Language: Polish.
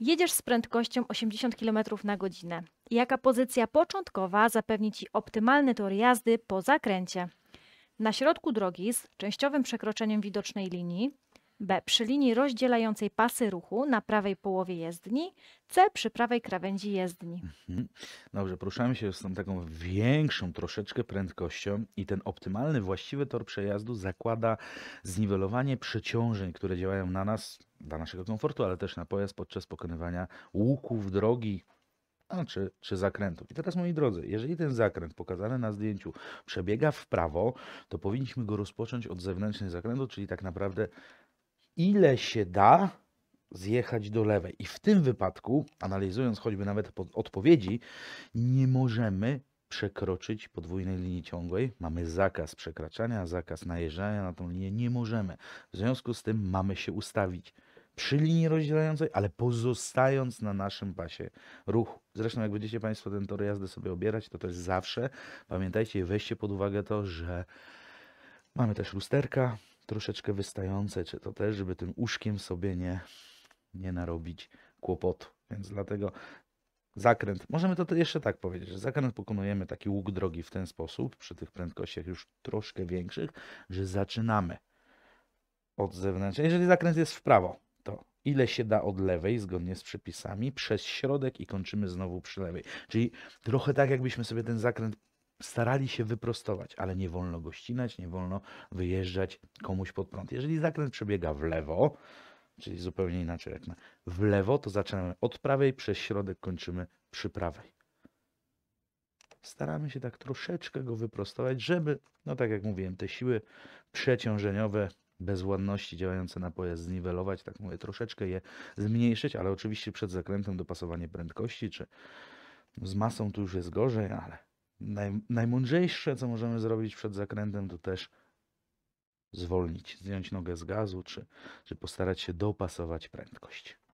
Jedziesz z prędkością 80 km na godzinę. Jaka pozycja początkowa zapewni Ci optymalny tor jazdy po zakręcie? Na środku drogi z częściowym przekroczeniem widocznej linii B. Przy linii rozdzielającej pasy ruchu na prawej połowie jezdni. C. Przy prawej krawędzi jezdni. Mhm. Dobrze, poruszamy się z tą taką większą troszeczkę prędkością i ten optymalny, właściwy tor przejazdu zakłada zniwelowanie przeciążeń, które działają na nas, dla naszego komfortu, ale też na pojazd podczas pokonywania łuków, drogi, a czy, czy zakrętów. I teraz, moi drodzy, jeżeli ten zakręt pokazany na zdjęciu przebiega w prawo, to powinniśmy go rozpocząć od zewnętrznych zakrętu, czyli tak naprawdę ile się da zjechać do lewej. I w tym wypadku, analizując choćby nawet odpowiedzi, nie możemy przekroczyć podwójnej linii ciągłej. Mamy zakaz przekraczania, zakaz najeżdżania na tą linię. Nie możemy. W związku z tym mamy się ustawić przy linii rozdzielającej, ale pozostając na naszym pasie ruchu. Zresztą jak będziecie Państwo ten tor jazdy sobie obierać, to to jest zawsze, pamiętajcie, weźcie pod uwagę to, że Mamy też lusterka, troszeczkę wystające, czy to też, żeby tym uszkiem sobie nie, nie narobić kłopotu. Więc dlatego zakręt, możemy to jeszcze tak powiedzieć, że zakręt pokonujemy taki łuk drogi w ten sposób, przy tych prędkościach już troszkę większych, że zaczynamy od zewnątrz, Jeżeli zakręt jest w prawo, to ile się da od lewej, zgodnie z przepisami, przez środek i kończymy znowu przy lewej. Czyli trochę tak, jakbyśmy sobie ten zakręt starali się wyprostować, ale nie wolno go ścinać, nie wolno wyjeżdżać komuś pod prąd. Jeżeli zakręt przebiega w lewo, czyli zupełnie inaczej jak na w lewo, to zaczynamy od prawej, przez środek kończymy przy prawej. Staramy się tak troszeczkę go wyprostować, żeby, no tak jak mówiłem, te siły przeciążeniowe, bezładności działające na pojazd zniwelować, tak mówię, troszeczkę je zmniejszyć, ale oczywiście przed zakrętem dopasowanie prędkości, czy z masą tu już jest gorzej, ale Naj, najmądrzejsze, co możemy zrobić przed zakrętem, to też zwolnić, zdjąć nogę z gazu, czy, czy postarać się dopasować prędkość.